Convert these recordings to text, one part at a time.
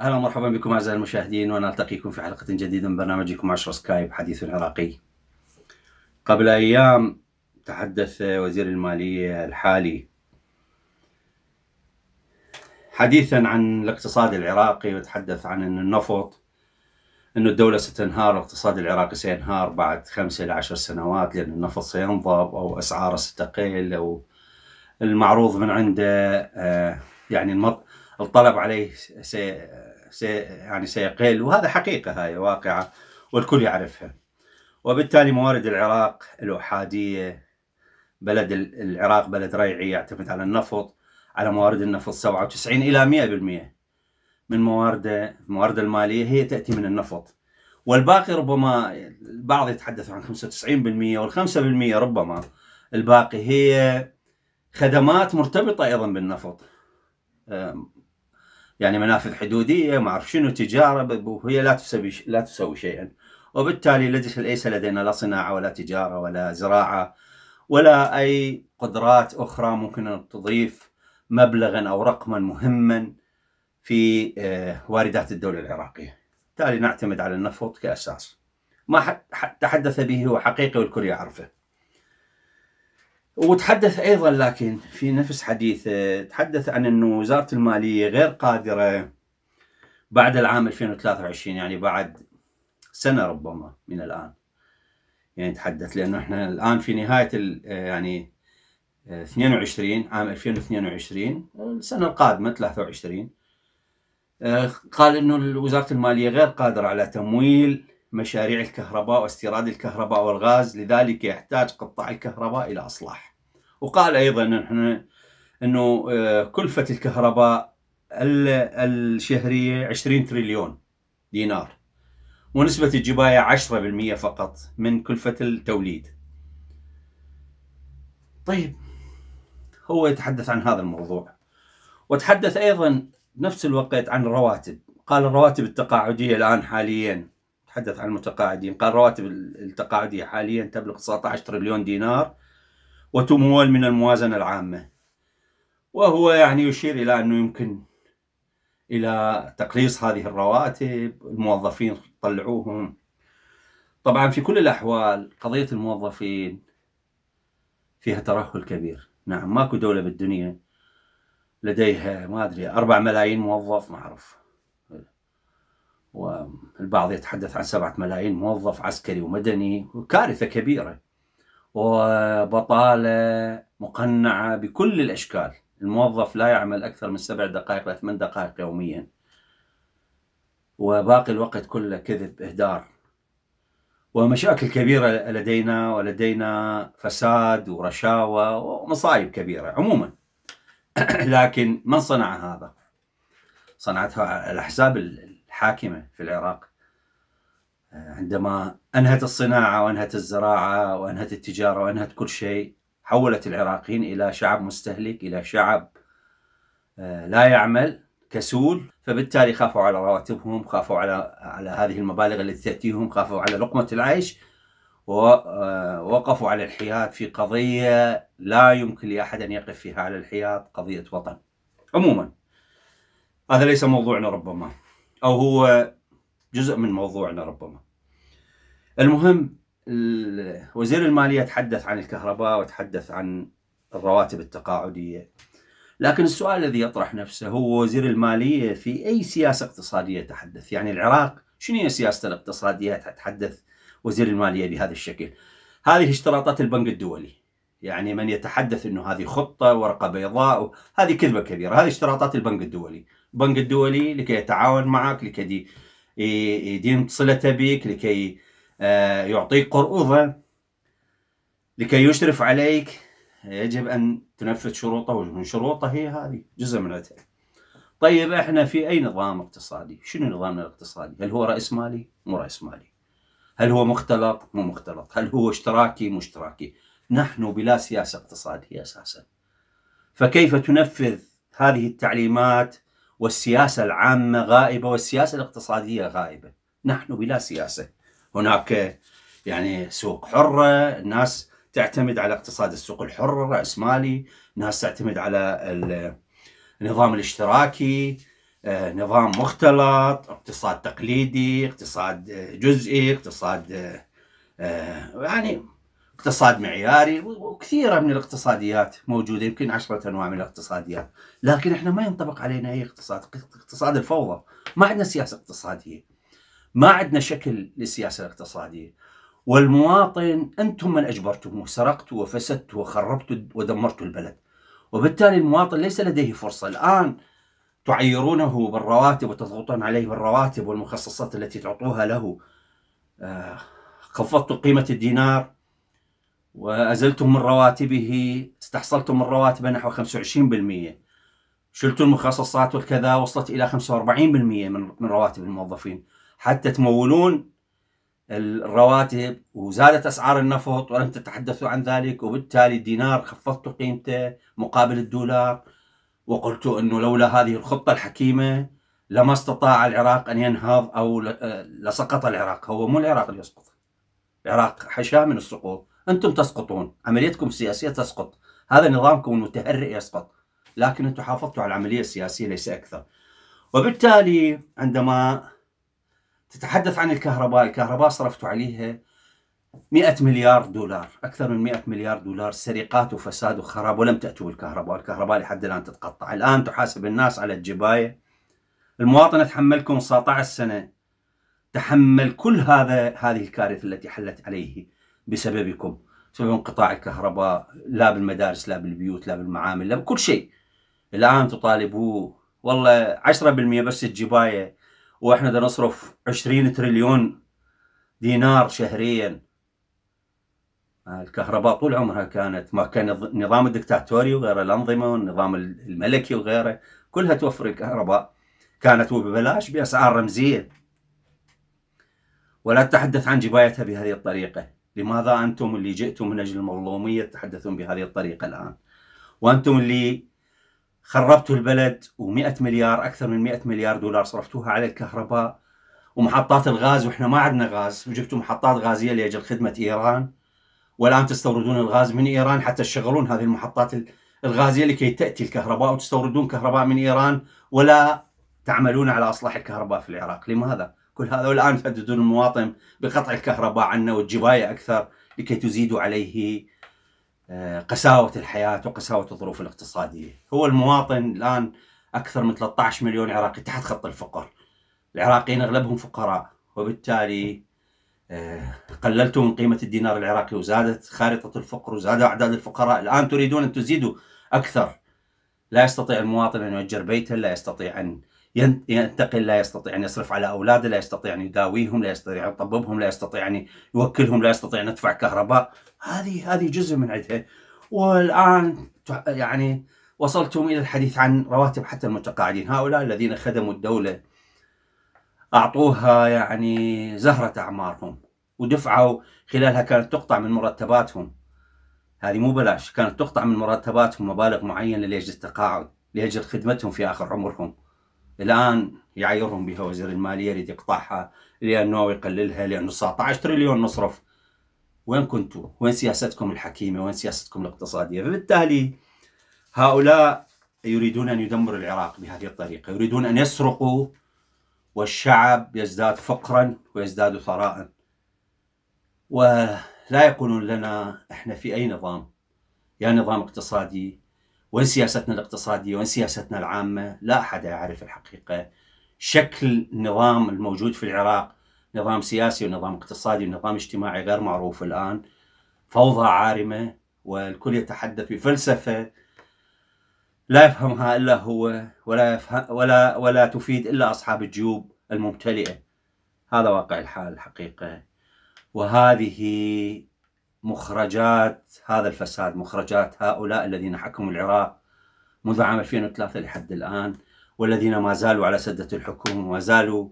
اهلا ومرحبا بكم اعزائي المشاهدين ونلتقيكم في حلقه جديده من برنامجكم 10 سكايب حديث عراقي. قبل ايام تحدث وزير الماليه الحالي حديثا عن الاقتصاد العراقي وتحدث عن أن النفط أن الدولة ستنهار الاقتصاد العراقي سينهار بعد خمسة إلى عشر سنوات لأن النفط سينضب أو أسعاره ستقل أو المعروض من عنده آه، يعني الطلب عليه سي سي يعني سيقل وهذا حقيقة هاي واقعة والكل يعرفها وبالتالي موارد العراق الأحادية بلد العراق بلد ريعي يعتمد على النفط على موارد النفط 97 إلى 100% من موارده موارده المالية هي تأتي من النفط والباقي ربما البعض يتحدث عن 95% وال5% ربما الباقي هي خدمات مرتبطة أيضا بالنفط يعني منافذ حدودية ما أعرف شنو تجارة وهي لا تسوي لا تسوي شيئا وبالتالي لديش ليس لدينا لا صناعة ولا تجارة ولا زراعة ولا أي قدرات أخرى ممكن أن تضيف مبلغا أو رقما مهما في آه، واردات الدولة العراقية بالتالي نعتمد على النفط كأساس ما تحدث به هو حقيقي والكل يعرفه وتحدث أيضا لكن في نفس حديثه آه، تحدث عن انه وزارة المالية غير قادرة بعد العام 2023 يعني بعد سنة ربما من الآن يعني تحدث لأنه إحنا الآن في نهاية آه، يعني 22 عام 2022 السنه القادمه 23 آه، قال انه وزاره الماليه غير قادره على تمويل مشاريع الكهرباء واستيراد الكهرباء والغاز لذلك يحتاج قطاع الكهرباء الى اصلاح وقال ايضا نحن انه آه، كلفه الكهرباء الشهريه 20 تريليون دينار ونسبه الجبايه 10% فقط من كلفه التوليد طيب هو يتحدث عن هذا الموضوع وتحدث أيضا بنفس الوقت عن الرواتب قال الرواتب التقاعدية الآن حاليا تحدث عن المتقاعدين قال الرواتب التقاعدية حاليا تبلغ 19 تريليون دينار وتمول من الموازنة العامة وهو يعني يشير إلى أنه يمكن إلى تقليص هذه الرواتب الموظفين طلعوهم طبعا في كل الأحوال قضية الموظفين فيها ترهل كبير نعم ماكو دولة بالدنيا لديها ما أدري أربع ملايين موظف ما أعرف والبعض يتحدث عن سبعة ملايين موظف عسكري ومدني كارثة كبيرة وبطالة مقنعة بكل الأشكال الموظف لا يعمل أكثر من سبع دقائق لثمان دقائق يوميا وباقي الوقت كله كذب إهدار ومشاكل كبيرة لدينا ولدينا فساد ورشاوى ومصائب كبيرة عموما لكن من صنع هذا؟ صنعتها الأحزاب الحاكمة في العراق آه، عندما أنهت الصناعة وأنهت الزراعة وأنهت التجارة وأنهت كل شيء حولت العراقيين إلى شعب مستهلك إلى شعب آه، لا يعمل كسول فبالتالي خافوا على رواتبهم خافوا على على هذه المبالغ التي تأتيهم خافوا على لقمة العيش ووقفوا آه، على الحياد في قضية لا يمكن لأحد أن يقف فيها على الحياد قضية وطن عموما هذا ليس موضوعنا ربما أو هو جزء من موضوعنا ربما المهم وزير المالية تحدث عن الكهرباء وتحدث عن الرواتب التقاعدية لكن السؤال الذي يطرح نفسه هو وزير المالية في أي سياسة اقتصادية تحدث يعني العراق شنو هي سياسته الاقتصادية تتحدث وزير المالية بهذا الشكل هذه اشتراطات البنك الدولي يعني من يتحدث انه هذه خطه ورقه بيضاء هذه كذبه كبيره هذه اشتراطات البنك الدولي البنك الدولي لكي يتعاون معك لكي يدين صلته بك لكي آه، يعطيك قروضه لكي يشرف عليك يجب أن تنفذ شروطه ومن شروطه هي هذه جزء من العتاب طيب احنا في اي نظام اقتصادي؟ شنو نظامنا الاقتصادي؟ هل هو راس مالي؟ مو راس مالي. هل هو مختلط؟ مو مختلط. هل هو اشتراكي؟ مو اشتراكي. نحن بلا سياسه اقتصاديه اساسا. فكيف تنفذ هذه التعليمات والسياسه العامه غائبه والسياسه الاقتصاديه غائبه. نحن بلا سياسه. هناك يعني سوق حره، الناس تعتمد على اقتصاد السوق الحر الرأسمالي ناس تعتمد على النظام الاشتراكي آه، نظام مختلط اقتصاد تقليدي اقتصاد آه، جزئي اقتصاد آه، يعني اقتصاد معياري وكثيرة من الاقتصاديات موجودة يمكن عشرة أنواع من الاقتصاديات لكن احنا ما ينطبق علينا أي اقتصاد اقتصاد الفوضى ما عندنا سياسة اقتصادية ما عندنا شكل للسياسة الاقتصادية والمواطن أنتم من أجبرتموه سرقت وفسدت وخربت ودمرت البلد وبالتالي المواطن ليس لديه فرصة الآن تعيرونه بالرواتب وتضغطون عليه بالرواتب والمخصصات التي تعطوها له آه، خفضت قيمة الدينار وأزلتم من رواتبه استحصلتم من رواتبه نحو 25% شلتم المخصصات والكذا وصلت إلى 45% من رواتب الموظفين حتى تمولون الرواتب وزادت أسعار النفط ولم تتحدثوا عن ذلك وبالتالي الدينار خفضتوا قيمته مقابل الدولار وقلتوا أنه لولا هذه الخطة الحكيمة لما استطاع العراق أن ينهض أو آه، لسقط العراق هو مو العراق اللي يسقط العراق حشاه من السقوط أنتم تسقطون عمليتكم السياسية تسقط هذا نظامكم المتهرئ يسقط لكن أنتم حافظتوا على العملية السياسية ليس أكثر وبالتالي عندما تتحدث عن الكهرباء الكهرباء صرفتوا عليها 100 مليار دولار أكثر من 100 مليار دولار سرقات وفساد وخراب ولم تأتوا الكهرباء الكهرباء لحد الآن تتقطع الآن تحاسب الناس على الجباية المواطن تحملكم 19 سنة تحمل كل هذا هذه الكارثة التي حلت عليه بسببكم بسبب انقطاع الكهرباء لا بالمدارس لا بالبيوت لا بالمعامل لا بكل شيء الآن تطالبوه والله 10% بس الجباية واحنا دا نصرف 20 تريليون دينار شهريا الكهرباء طول عمرها كانت ما كان النظام الدكتاتوري وغيره الأنظمة والنظام الملكي وغيره كلها توفر الكهرباء كانت وببلاش بأسعار رمزية ولا تحدث عن جبايتها بهذه الطريقة لماذا أنتم اللي جئتم من أجل المظلومية تتحدثون بهذه الطريقة الآن وأنتم اللي خربتوا البلد و100 مليار اكثر من 100 مليار دولار صرفتوها على الكهرباء ومحطات الغاز واحنا ما عندنا غاز وجبتوا محطات غازيه لاجل خدمه ايران والان تستوردون الغاز من ايران حتى تشغلون هذه المحطات الغازيه لكي تاتي الكهرباء وتستوردون كهرباء من ايران ولا تعملون على اصلاح الكهرباء في العراق، لماذا؟ كل هذا والان تهددون المواطن بقطع الكهرباء عنا والجبايه اكثر لكي تزيدوا عليه آه، قساوة الحياة وقساوة الظروف الاقتصادية هو المواطن الآن أكثر من 13 مليون عراقي تحت خط الفقر العراقيين أغلبهم فقراء وبالتالي آه، قللتوا من قيمة الدينار العراقي وزادت خارطة الفقر وزاد أعداد الفقراء الآن تريدون أن تزيدوا أكثر لا يستطيع المواطن أن يؤجر بيتا لا يستطيع أن ينتقل لا يستطيع أن يصرف على أولاده لا يستطيع أن يداويهم لا يستطيع أن يطببهم لا يستطيع أن يوكلهم لا يستطيع أن يدفع كهرباء هذه هذه جزء من عندها والآن يعني وصلتم إلى الحديث عن رواتب حتى المتقاعدين هؤلاء الذين خدموا الدولة أعطوها يعني زهرة أعمارهم ودفعوا خلالها كانت تقطع من مرتباتهم هذه مو بلاش كانت تقطع من مرتباتهم مبالغ معينة لأجل التقاعد لأجل خدمتهم في آخر عمرهم الان يعايرهم بها وزير الماليه يريد يقطعها لانه يقللها لانه 19 تريليون نصرف وين كنتوا؟ وين سياستكم الحكيمه؟ وين سياستكم الاقتصاديه؟ فبالتالي هؤلاء يريدون ان يدمروا العراق بهذه الطريقه، يريدون ان يسرقوا والشعب يزداد فقرا ويزداد ثراء. ولا يقولون لنا احنا في اي نظام؟ يا نظام اقتصادي وين سياستنا الاقتصادية وين سياستنا العامة لا أحد يعرف الحقيقة شكل النظام الموجود في العراق نظام سياسي ونظام اقتصادي ونظام اجتماعي غير معروف الآن فوضى عارمة والكل يتحدث بفلسفة لا يفهمها إلا هو ولا, يفهم ولا, ولا تفيد إلا أصحاب الجيوب الممتلئة هذا واقع الحال الحقيقة وهذه مخرجات هذا الفساد مخرجات هؤلاء الذين حكموا العراق منذ عام 2003 لحد الآن والذين ما زالوا على سدة الحكم وما زالوا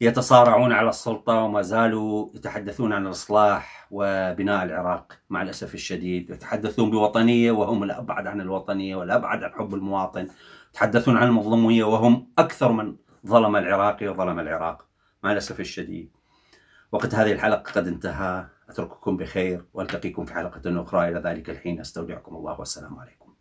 يتصارعون على السلطة وما زالوا يتحدثون عن الإصلاح وبناء العراق مع الأسف الشديد يتحدثون بوطنية وهم الأبعد عن الوطنية والأبعد عن حب المواطن يتحدثون عن المظلومية وهم أكثر من ظلم العراقي وظلم العراق مع الأسف الشديد وقت هذه الحلقة قد انتهى أترككم بخير وألتقيكم في حلقة أخرى إلى ذلك الحين أستودعكم الله والسلام عليكم.